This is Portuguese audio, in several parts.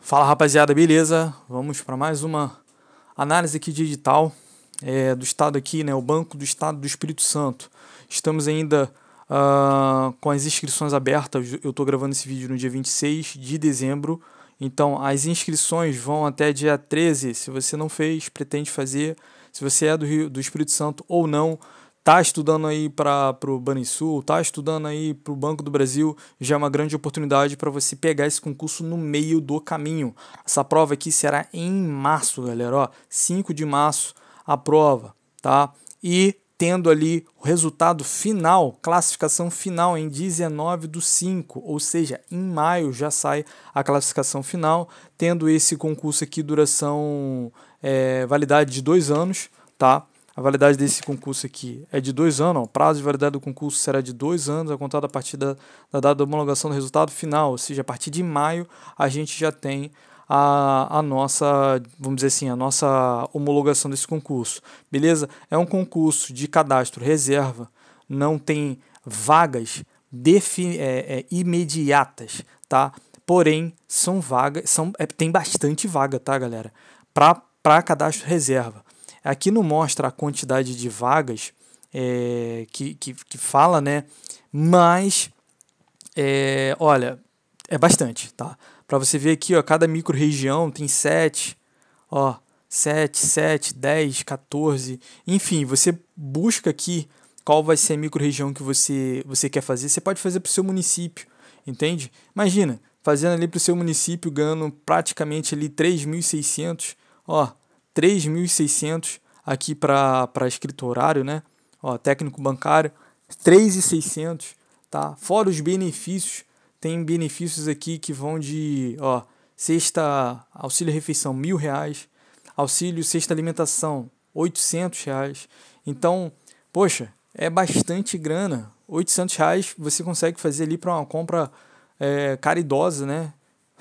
Fala rapaziada, beleza? Vamos para mais uma análise aqui de edital é, do Estado aqui, né? O Banco do Estado do Espírito Santo. Estamos ainda uh, com as inscrições abertas. Eu estou gravando esse vídeo no dia 26 de dezembro. Então, as inscrições vão até dia 13. Se você não fez, pretende fazer, se você é do Rio do Espírito Santo ou não, tá estudando aí para o Banrisul, tá estudando aí para o Banco do Brasil, já é uma grande oportunidade para você pegar esse concurso no meio do caminho. Essa prova aqui será em março, galera, ó, 5 de março a prova, tá? E tendo ali o resultado final, classificação final em 19 do 5, ou seja, em maio já sai a classificação final, tendo esse concurso aqui duração, é, validade de dois anos, tá? A validade desse concurso aqui é de dois anos. Ó. O prazo de validade do concurso será de dois anos, a contar a partir da, da data da homologação do resultado final. Ou seja, a partir de maio a gente já tem a, a nossa, vamos dizer assim, a nossa homologação desse concurso. Beleza? É um concurso de cadastro reserva, não tem vagas é, é, imediatas, tá? Porém, são vagas, são, é, tem bastante vaga, tá, galera? Para cadastro reserva. Aqui não mostra a quantidade de vagas é, que, que, que, fala, né? Mas, é, olha, é bastante, tá? Para você ver aqui, ó, cada micro-região tem 7, ó, 7, 7, 10, 14. Enfim, você busca aqui qual vai ser a micro-região que você, você quer fazer. Você pode fazer para o seu município, entende? Imagina, fazendo ali para o seu município, ganhando praticamente ali 3.600, ó, 3.600 aqui para escritorário, né? Ó, técnico bancário, 3.600, tá? Fora os benefícios, tem benefícios aqui que vão de, ó, sexta auxílio refeição, mil reais, auxílio sexta alimentação, 800 reais. Então, poxa, é bastante grana. 800 reais você consegue fazer ali para uma compra é, caridosa, né?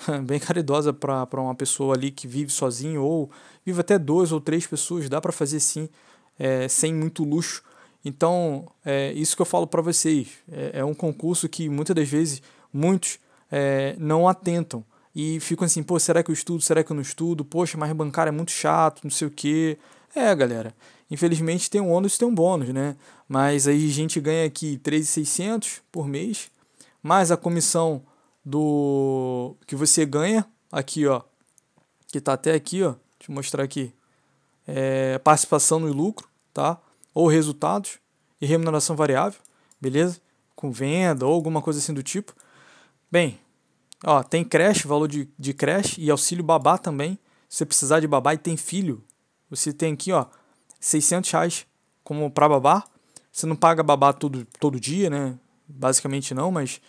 bem caridosa para uma pessoa ali que vive sozinho ou vive até dois ou três pessoas, dá para fazer sim, é, sem muito luxo. Então, é isso que eu falo para vocês. É, é, um concurso que muitas das vezes muitos é, não atentam e ficam assim: pô, será que eu estudo? Será que eu não estudo? Poxa, mas bancário é muito chato, não sei o quê. É, galera. Infelizmente tem um ônus e tem um bônus, né? Mas aí a gente ganha aqui 3.600 por mês, mais a comissão do que você ganha aqui, ó, que tá até aqui, ó, deixa eu mostrar aqui, é, participação no lucro, tá? Ou resultados e remuneração variável, beleza? Com venda ou alguma coisa assim do tipo. Bem, ó, tem creche, valor de, de creche e auxílio babá também. Se você precisar de babá e tem filho, você tem aqui, ó, 600 reais como para babá. Você não paga babá todo, todo dia, né? Basicamente não, mas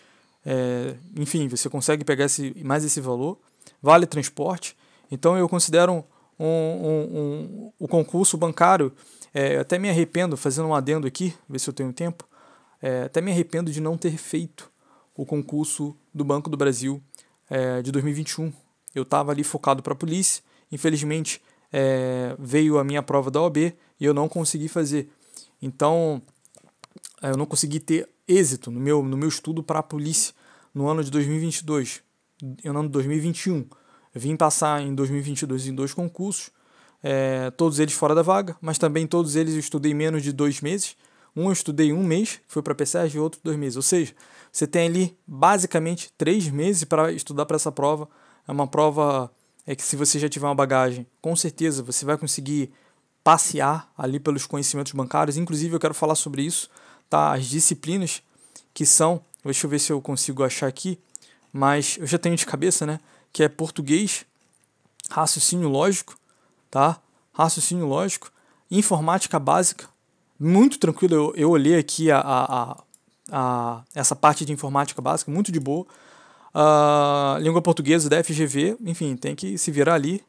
é, enfim, você consegue pegar esse, mais esse valor. Vale transporte. Então eu considero um, um, um, o concurso bancário. É, até me arrependo, fazendo um adendo aqui, ver se eu tenho tempo. É, até me arrependo de não ter feito o concurso do Banco do Brasil é, de 2021. Eu estava ali focado para a polícia. Infelizmente, é, veio a minha prova da OAB e eu não consegui fazer. Então, é, eu não consegui ter êxito no meu, no meu estudo para a polícia no ano de 2022, no ano de 2021. Eu vim passar em 2022 em dois concursos, é, todos eles fora da vaga, mas também todos eles eu estudei menos de dois meses. Um eu estudei um mês, foi para a e outro dois meses. Ou seja, você tem ali basicamente três meses para estudar para essa prova. É uma prova é que se você já tiver uma bagagem, com certeza você vai conseguir passear ali pelos conhecimentos bancários. Inclusive, eu quero falar sobre isso tá? As disciplinas que são, deixa eu ver se eu consigo achar aqui, mas eu já tenho de cabeça, né? Que é português, raciocínio lógico, tá? Raciocínio lógico, informática básica, muito tranquilo. Eu, eu olhei aqui a, a, a, a essa parte de informática básica, muito de boa. Uh, língua portuguesa da FGV, enfim, tem que se virar ali.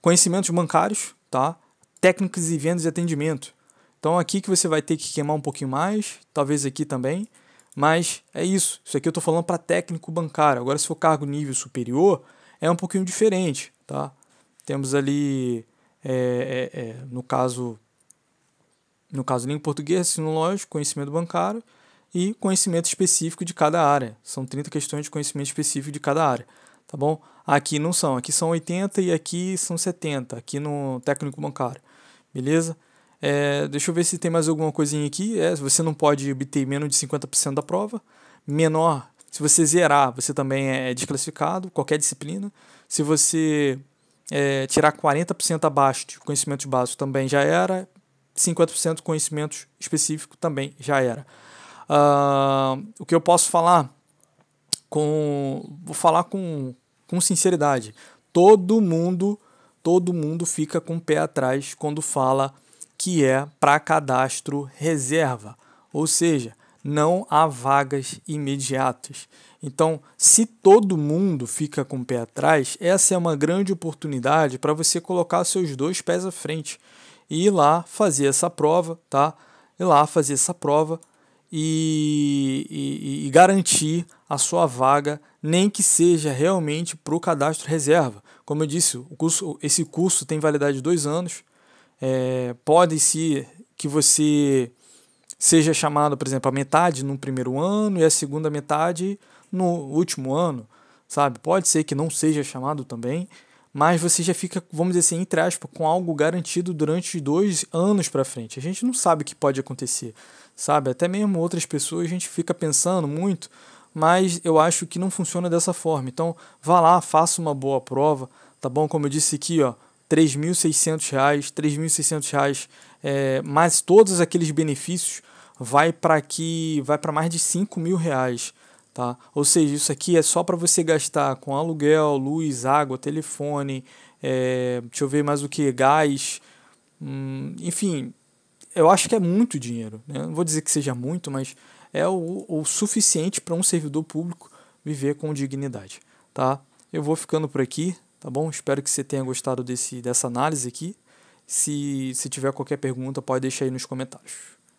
Conhecimentos bancários, tá? Técnicas e vendas e atendimento. Então aqui que você vai ter que queimar um pouquinho mais, talvez aqui também, mas é isso. Isso aqui eu estou falando para técnico bancário. Agora se for cargo nível superior, é um pouquinho diferente, tá? Temos ali, é, é, é, no caso, no caso língua portuguesa, sinológico, conhecimento bancário e conhecimento específico de cada área. São 30 questões de conhecimento específico de cada área, tá bom? Aqui não são, aqui são 80 e aqui são 70, aqui no técnico bancário, beleza? É, deixa eu ver se tem mais alguma coisinha aqui. É, você não pode obter menos de 50% da prova. Menor, se você zerar, você também é desclassificado, qualquer disciplina. Se você é, tirar 40% abaixo de conhecimentos básicos, também já era. 50% conhecimentos específico também já era. Uh, o que eu posso falar com. Vou falar com, com sinceridade. Todo mundo, todo mundo fica com o pé atrás quando fala que é para cadastro reserva, ou seja, não há vagas imediatas. Então, se todo mundo fica com o pé atrás, essa é uma grande oportunidade para você colocar seus dois pés à frente e ir lá fazer essa prova, tá? Ir lá fazer essa prova e, e, e garantir a sua vaga, nem que seja realmente para o cadastro reserva. Como eu disse, curso, esse curso tem validade de dois anos. É, pode ser que você seja chamado, por exemplo, a metade no primeiro ano e a segunda metade no último ano, sabe? Pode ser que não seja chamado também, mas você já fica, vamos dizer assim, entre aspas, com algo garantido durante dois anos para frente. A gente não sabe o que pode acontecer, sabe? Até mesmo outras pessoas a gente fica pensando muito, mas eu acho que não funciona dessa forma. Então, vá lá, faça uma boa prova, tá bom? Como eu disse aqui, ó, R$ 3.600, R$ 3.600 é, mais todos aqueles benefícios vai para que vai para mais de 5 mil reais. Tá? Ou seja, isso aqui é só para você gastar com aluguel, luz, água, telefone, é, deixa eu ver mais o que, gás, hum, enfim, eu acho que é muito dinheiro. Né? Não vou dizer que seja muito, mas é o, o suficiente para um servidor público viver com dignidade. Tá? Eu vou ficando por aqui. Tá bom? Espero que você tenha gostado desse, dessa análise aqui. Se, se tiver qualquer pergunta, pode deixar aí nos comentários.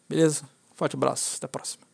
Beleza? Forte abraço, até a próxima.